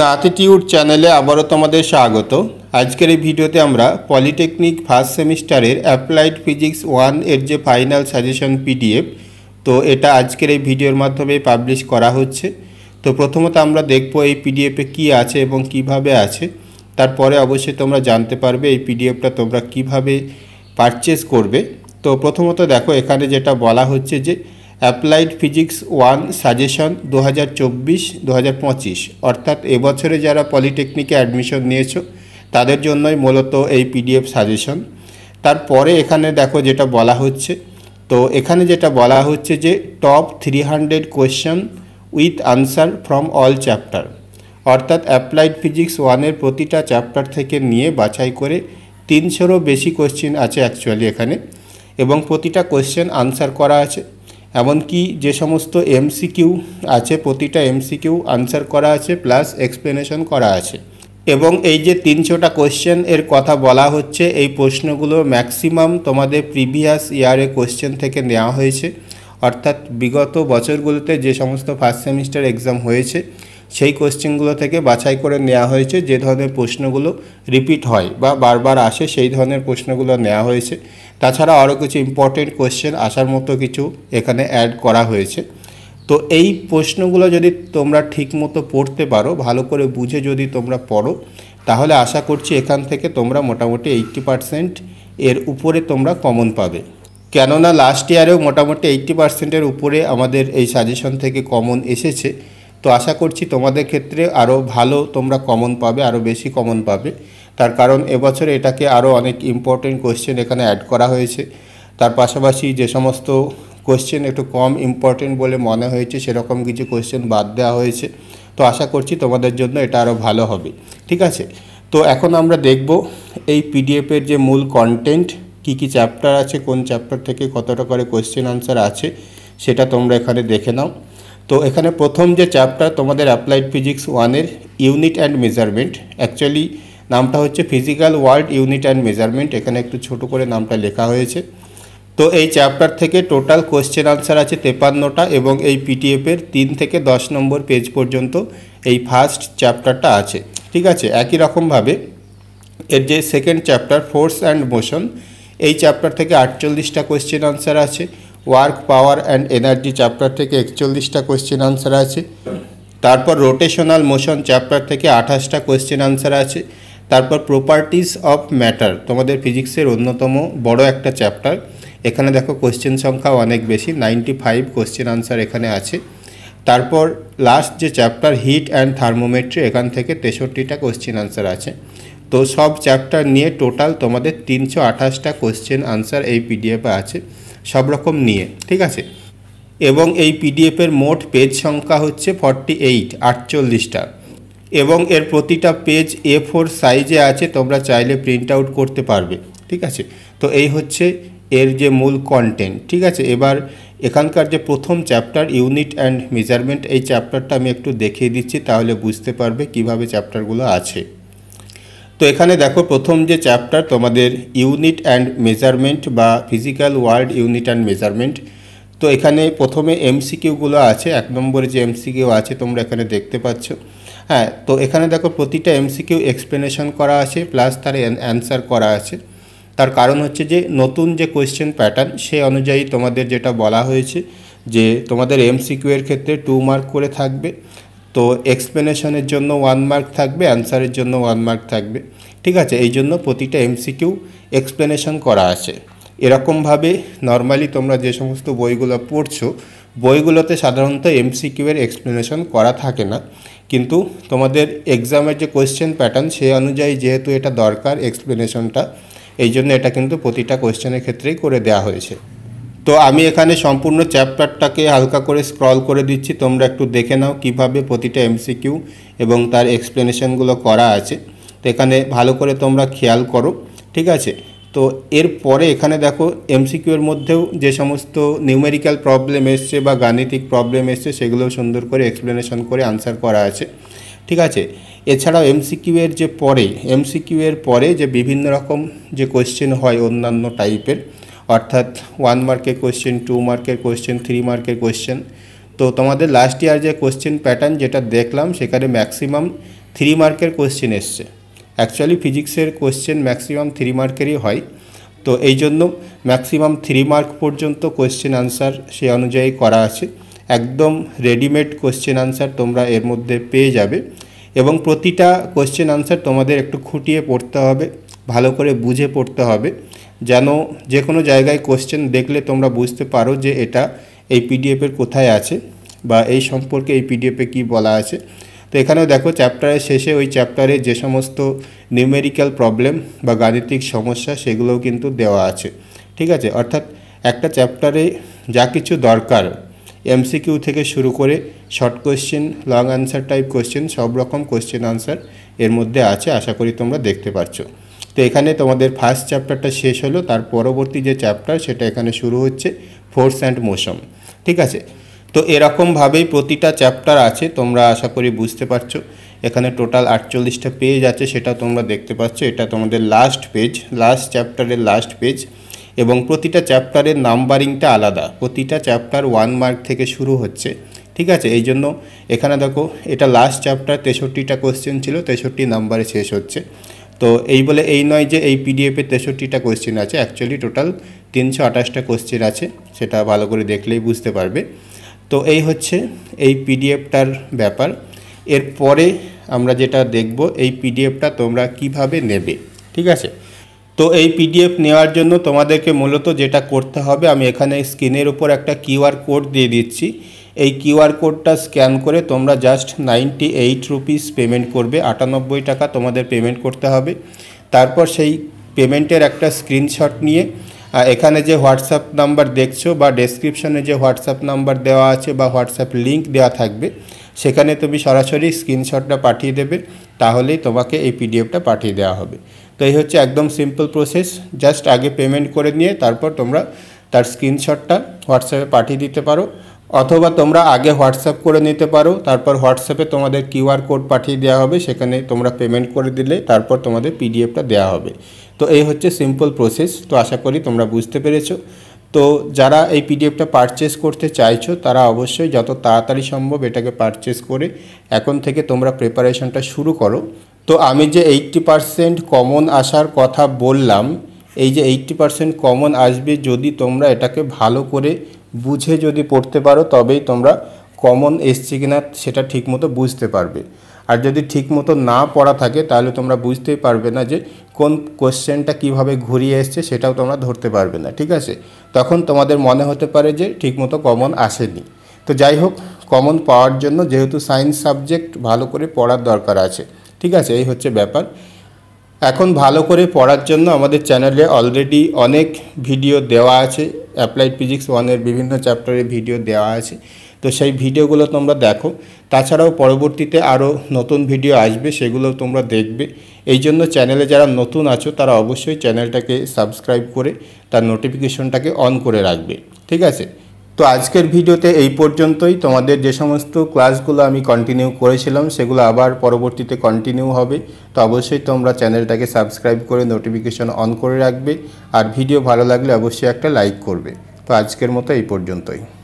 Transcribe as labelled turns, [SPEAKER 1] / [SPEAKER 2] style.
[SPEAKER 1] না চ্যানেলে আবারও তোমাদের স্বাগত আজকের এই ভিডিওতে আমরা পলিটেকনিক ফার্স্ট সেমিস্টারের অ্যাপ্লাইড ফিজিক্স ওয়ান এর যে ফাইনাল সাজেশন পিডিএফ তো এটা আজকের এই ভিডিওর মাধ্যমে পাবলিশ করা হচ্ছে তো প্রথমত আমরা দেখব এই পিডিএফে কি আছে এবং কিভাবে আছে তারপরে অবশ্যই তোমরা জানতে পারবে এই পিডিএফটা তোমরা কিভাবে পারচেস করবে তো প্রথমত দেখো এখানে যেটা বলা হচ্ছে যে অ্যাপ্লাইড ফিজিক্স ওয়ান সাজেশন দু হাজার চব্বিশ দু হাজার পঁচিশ অর্থাৎ এবছরে যারা পলিটেকনিকে অ্যাডমিশন নিয়েছো তাদের জন্যই মূলত এই পিডিএফ সাজেশন তারপরে এখানে দেখো যেটা বলা হচ্ছে তো এখানে যেটা বলা হচ্ছে যে top three hundred question with answer from all chapter অর্থাৎ অ্যাপ্লাইড ফিজিক্স ওয়ানের প্রতিটা চ্যাপ্টার থেকে নিয়ে বাছাই করে তিনশোরও বেশি কোয়েশ্চেন আছে অ্যাকচুয়ালি এখানে এবং প্রতিটা কোয়েশ্চেন আনসার করা আছে এমনকি যে সমস্ত এমসিকিউ আছে প্রতিটা এমসিকিউ আনসার করা আছে প্লাস এক্সপ্লেনেশন করা আছে এবং এই যে তিনশোটা কোশ্চেন এর কথা বলা হচ্ছে এই প্রশ্নগুলো ম্যাক্সিমাম তোমাদের প্রিভিয়াস ইয়ারে কোশ্চেন থেকে নেওয়া হয়েছে অর্থাৎ বিগত বছরগুলোতে যে সমস্ত ফার্স্ট সেমিস্টার এক্সাম হয়েছে সেই কোশ্চেনগুলো থেকে বাছাই করে নেওয়া হয়েছে যে ধরনের প্রশ্নগুলো রিপিট হয় বা বারবার আসে সেই ধরনের প্রশ্নগুলো নেওয়া হয়েছে তাছাড়া আরও কিছু ইম্পর্টেন্ট কোশ্চেন আসার মতো কিছু এখানে অ্যাড করা হয়েছে তো এই প্রশ্নগুলো যদি তোমরা ঠিকমতো পড়তে পারো ভালো করে বুঝে যদি তোমরা পড়ো তাহলে আশা করছি এখান থেকে তোমরা মোটামুটি এইট্টি পারসেন্ট এর উপরে তোমরা কমন পাবে কেননা লাস্ট ইয়ারেও মোটামুটি এইট্টি পার্সেন্টের উপরে আমাদের এই সাজেশন থেকে কমন এসেছে তো আশা করছি তোমাদের ক্ষেত্রে আরও ভালো তোমরা কমন পাবে আরও বেশি কমন পাবে তার কারণ এবছর এটাকে আরও অনেক ইম্পর্টেন্ট কোয়েশ্চেন এখানে অ্যাড করা হয়েছে তার পাশাপাশি যে সমস্ত কোয়েশ্চেন একটু কম ইম্পর্টেন্ট বলে মনে হয়েছে সেরকম কিছু কোয়েশ্চেন বাদ দেওয়া হয়েছে তো আশা করছি তোমাদের জন্য এটা আরও ভালো হবে ঠিক আছে তো এখন আমরা দেখব এই পিডিএফের যে মূল কন্টেন্ট কি কি চ্যাপ্টার আছে কোন চ্যাপ্টার থেকে কতটা করে কোয়েশ্চেন আনসার আছে সেটা তোমরা এখানে দেখে নাও তো এখানে প্রথম যে চ্যাপ্টার তোমাদের অ্যাপ্লাইড ফিজিক্স ওয়ানের ইউনিট অ্যান্ড মেজারমেন্ট অ্যাকচুয়ালি নামটা হচ্ছে physical world unit and measurement এখানে একটু ছোট করে নামটা লেখা হয়েছে তো এই চ্যাপ্টার থেকে টোটাল কোশ্চেন আনসার আছে তেপান্নটা এবং এই পিটিএফের তিন থেকে দশ নম্বর পেজ পর্যন্ত এই ফার্স্ট চ্যাপ্টারটা আছে ঠিক আছে একই রকমভাবে এর যে second chapter force and motion এই চ্যাপ্টার থেকে আটচল্লিশটা কোয়েশ্চেন আনসার আছে work power and energy chapter থেকে একচল্লিশটা কোয়েশ্চেন আনসার আছে তারপর রোটেশনাল মোশন চ্যাপ্টার থেকে আঠাশটা কোয়েশ্চেন আনসার আছে তারপর প্রপার্টিস অফ ম্যাটার তোমাদের ফিজিক্সের অন্যতম বড় একটা চ্যাপ্টার এখানে দেখো কোয়েশ্চেন সংখ্যা অনেক বেশি নাইনটি ফাইভ কোয়েশ্চেন আনসার এখানে আছে তারপর লাস্ট যে চ্যাপ্টার হিট অ্যান্ড থার্মোমেট্রি এখান থেকে তেষট্টিটা কোয়েশ্চেন আনসার আছে তো সব চ্যাপ্টার নিয়ে টোটাল তোমাদের তিনশো আঠাশটা কোয়েশ্চেন আনসার এই পিডিএফে আছে সব রকম নিয়ে ঠিক আছে এবং এই পিডিএফের মোট পেজ সংখ্যা হচ্ছে ফর্টি এইট আটচল্লিশটা এবং এর প্রতিটা পেজ এ ফোর সাইজে আছে তোমরা চাইলে প্রিন্ট আউট করতে পারবে ঠিক আছে তো এই হচ্ছে এর যে মূল কন্টেন্ট ঠিক আছে এবার এখানকার যে প্রথম চ্যাপ্টার ইউনিট অ্যান্ড মেজারমেন্ট এই চ্যাপ্টারটা আমি একটু দেখিয়ে দিচ্ছি তাহলে বুঝতে পারবে কিভাবে চ্যাপ্টারগুলো আছে তো এখানে দেখো প্রথম যে চ্যাপ্টার তোমাদের ইউনিট অ্যান্ড মেজারমেন্ট বা physical world unit and measurement তো এখানে প্রথমে এমসিকিউগুলো আছে এক নম্বরে যে এমসিকিউ আছে তোমরা এখানে দেখতে পাচ্ছ হ্যাঁ তো এখানে দেখো প্রতিটা এমসিকিউ এক্সপ্লেনেশন করা আছে প্লাস তার অ্যান্সার করা আছে তার কারণ হচ্ছে যে নতুন যে কোয়েশ্চেন প্যাটার্ন সে অনুযায়ী তোমাদের যেটা বলা হয়েছে যে তোমাদের এমসিকিউয়ের ক্ষেত্রে টু মার্ক করে থাকবে তো এক্সপ্লেনেশনের জন্য ওয়ান মার্ক থাকবে অ্যান্সারের জন্য ওয়ান মার্ক থাকবে ঠিক আছে এই জন্য প্রতিটা এমসিকিউ এক্সপ্লেনেশন করা আছে এরকমভাবে নর্মালি তোমরা যে সমস্ত বইগুলো পড়ছো বইগুলোতে সাধারণত এমসিকিউ এর এক্সপ্লেনেশন করা থাকে না কিন্তু তোমাদের এক্সামের যে কোয়েশ্চেন প্যাটার্ন সেই অনুযায়ী যেহেতু এটা দরকার এক্সপ্লেনেশনটা এই জন্য এটা কিন্তু প্রতিটা কোয়েশ্চেনের ক্ষেত্রেই করে দেয়া হয়েছে তো আমি এখানে সম্পূর্ণ চ্যাপ্টারটাকে হালকা করে স্ক্রল করে দিচ্ছি তোমরা একটু দেখে নাও কিভাবে প্রতিটা এমসিকিউ এবং তার এক্সপ্লেনেশনগুলো করা আছে তো এখানে ভালো করে তোমরা খেয়াল করো ঠিক আছে তো এরপরে এখানে দেখো এমসিকিউর মধ্যেও যে সমস্ত নিউমেরিক্যাল প্রবলেম এসছে বা গাণিতিক প্রবলেম এসছে সেগুলো সুন্দর করে এক্সপ্লেনেশন করে আনসার করা আছে ঠিক আছে এছাড়াও এমসিকিউ এর যে পরে এমসিকিউ এর পরে যে বিভিন্ন রকম যে কোয়েশ্চেন হয় অন্যান্য টাইপের অর্থাৎ ওয়ান মার্কের কোয়েশ্চেন টু মার্কের কোয়েশ্চেন থ্রি মার্কের কোয়েশ্চেন তো তোমাদের লাস্ট ইয়ার যে কোয়েশ্চেন প্যাটার্ন যেটা দেখলাম সেখানে ম্যাক্সিমাম থ্রি মার্কের কোয়েশ্চেন এসছে অ্যাকচুয়ালি ফিজিক্সের কোয়েশ্চেন ম্যাক্সিমাম থ্রি মার্কেরই হয় তো এই জন্য ম্যাক্সিমাম থ্রি মার্ক পর্যন্ত কোয়েশ্চেন আনসার সে অনুযায়ী করা আছে একদম রেডিমেড কোয়েশ্চেন আনসার তোমরা এর মধ্যে পেয়ে যাবে এবং প্রতিটা কোয়েশ্চেন আনসার তোমাদের একটু খুঁটিয়ে পড়তে হবে ভালো করে বুঝে পড়তে হবে যেন যে কোনো জায়গায় কোয়েশ্চেন দেখলে তোমরা বুঝতে পারো যে এটা এই পিডিএফের কোথায় আছে বা এই সম্পর্কে এই পিডিএফে কি বলা আছে তো এখানেও দেখো চ্যাপ্টারের শেষে ওই চ্যাপ্টারে যে সমস্ত নিউমেরিক্যাল প্রবলেম বা গাণিতিক সমস্যা সেগুলোও কিন্তু দেওয়া আছে ঠিক আছে অর্থাৎ একটা চ্যাপ্টারে যা কিছু দরকার এমসিকিউ থেকে শুরু করে short question long answer type question সব রকম কোয়েশ্চেন আনসার এর মধ্যে আছে আশা করি তোমরা দেখতে পাচ্ছ তো এখানে তোমাদের ফার্স্ট চ্যাপ্টারটা শেষ হলো তার পরবর্তী যে চ্যাপ্টার সেটা এখানে শুরু হচ্ছে ফোর্স অ্যান্ড মোশন ঠিক আছে তো এরকমভাবেই প্রতিটা চ্যাপ্টার আছে তোমরা আশা করি বুঝতে পারছো এখানে টোটাল আটচল্লিশটা পেজ আছে সেটা তোমরা দেখতে পাচ্ছ এটা তোমাদের লাস্ট পেজ লাস্ট চ্যাপ্টারের লাস্ট পেজ এবং প্রতিটা চ্যাপ্টারের নাম্বারিংটা আলাদা প্রতিটা চ্যাপ্টার ওয়ান মার্ক থেকে শুরু হচ্ছে ঠিক আছে এই জন্য এখানে দেখো এটা লাস্ট চ্যাপ্টার তেষট্টিটা কোশ্চেন ছিল তেষট্টি নাম্বারে শেষ হচ্ছে তো এই বলে এই নয় যে এই পিডিএফে তেষট্টিটা কোশ্চেন আছে অ্যাকচুয়ালি টোটাল তিনশো আঠাশটা কোশ্চেন আছে সেটা ভালো করে দেখলেই বুঝতে পারবে তো এই হচ্ছে এই পিডিএফটার ব্যাপার এরপরে আমরা যেটা দেখব এই পিডিএফটা তোমরা কিভাবে নেবে ঠিক আছে তো এই পিডিএফ নেওয়ার জন্য তোমাদেরকে মূলত যেটা করতে হবে আমি এখানে স্ক্রিনের উপর একটা কিউআর কোড দিয়ে দিচ্ছি এই কিউআর কোডটা স্ক্যান করে তোমরা just ninety eight rupees payment করবে আটানব্বই টাকা তোমাদের পেমেন্ট করতে হবে তারপর সেই পেমেন্টের একটা স্ক্রিনশট নিয়ে এখানে যে হোয়াটসঅ্যাপ নাম্বার দেখছো বা ডেসক্রিপশনে যে হোয়াটসঅ্যাপ নাম্বার দেওয়া আছে বা হোয়াটসঅ্যাপ লিঙ্ক দেওয়া থাকবে সেখানে তুমি সরাসরি স্ক্রিনশটটা পাঠিয়ে দেবে তাহলেই তোমাকে এই পিডিএফটা পাঠিয়ে দেওয়া হবে তো এই হচ্ছে একদম সিম্পল প্রসেস জাস্ট আগে পেমেন্ট করে নিয়ে তারপর তোমরা তার স্ক্রিনশটটা হোয়াটসঅ্যাপে পাঠিয়ে দিতে পারো অথবা তোমরা আগে হোয়াটসঅ্যাপ করে নিতে পারো তারপর হোয়াটসঅ্যাপে তোমাদের কিউআর কোড পাঠিয়ে দেওয়া হবে সেখানে তোমরা পেমেন্ট করে দিলে তারপর তোমাদের পিডিএফটা দেওয়া হবে তো এই হচ্ছে সিম্পল প্রসেস তো আশা করি তোমরা বুঝতে পেরেছো তো যারা এই পিডিএফটা পারচেস করতে চাইছো তারা অবশ্যই যত তাড়াতাড়ি সম্ভব এটাকে পারচেস করে এখন থেকে তোমরা প্রিপারেশনটা শুরু করো তো আমি যে এইটটি পারসেন্ট কমন আসার কথা বললাম এই যে এইটটি পারসেন্ট কমন আসবে যদি তোমরা এটাকে ভালো করে বুঝে যদি পড়তে পারো তবেই তোমরা কমন এসছে কিনা সেটা ঠিকমতো বুঝতে পারবে আর যদি ঠিকমতো না পড়া থাকে তাহলে তোমরা বুঝতেই পারবে না যে কোন কোশ্চেনটা কিভাবে ঘুরিয়ে এসছে সেটাও তোমরা ধরতে পারবে না ঠিক আছে তখন তোমাদের মনে হতে পারে যে ঠিকমতো কমন আসেনি তো যাই হোক কমন পাওয়ার জন্য যেহেতু সায়েন্স সাবজেক্ট ভালো করে পড়ার দরকার আছে ঠিক আছে এই হচ্ছে ব্যাপার এখন ভালো করে পড়ার জন্য আমাদের চ্যানেলে অলরেডি অনেক ভিডিও দেওয়া আছে অ্যাপ্লাইড ফিজিক্স ওয়ানের বিভিন্ন চ্যাপ্টারে ভিডিও দেওয়া আছে তো সেই ভিডিওগুলো তোমরা দেখো তাছাড়াও পরবর্তীতে আরও নতুন ভিডিও আসবে সেগুলো তোমরা দেখবে এই জন্য চ্যানেলে যারা নতুন আছো তারা অবশ্যই চ্যানেলটাকে সাবস্ক্রাইব করে তার নোটিফিকেশনটাকে অন করে রাখবে ঠিক আছে তো আজকের ভিডিওতে এই পর্যন্তই তোমাদের যে সমস্ত ক্লাসগুলো আমি কন্টিনিউ করেছিলাম সেগুলো আবার পরবর্তীতে কন্টিনিউ হবে তো অবশ্যই তোমরা চ্যানেলটাকে সাবস্ক্রাইব করে নোটিফিকেশন অন করে রাখবে আর ভিডিও ভালো লাগলে অবশ্যই একটা লাইক করবে তো আজকের মতো এই পর্যন্তই